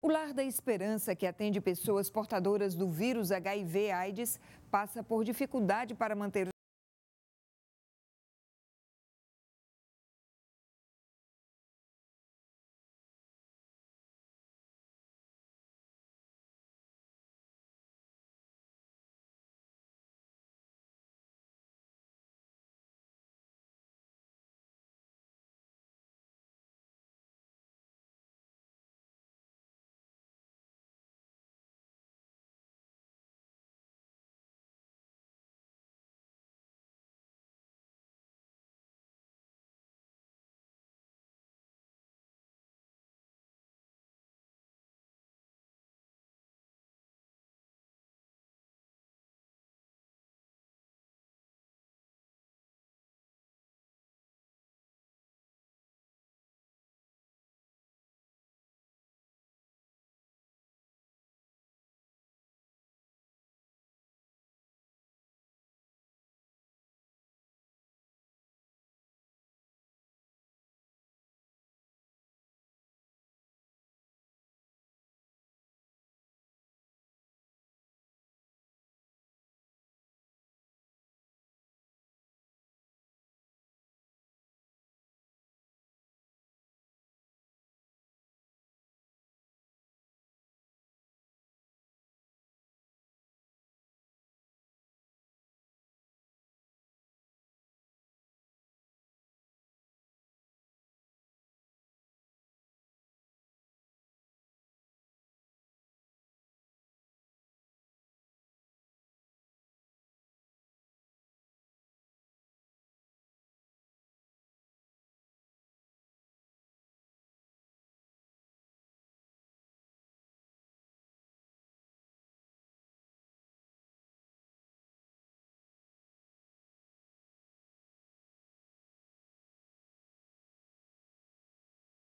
O Lar da Esperança, que atende pessoas portadoras do vírus HIV-AIDS, passa por dificuldade para manter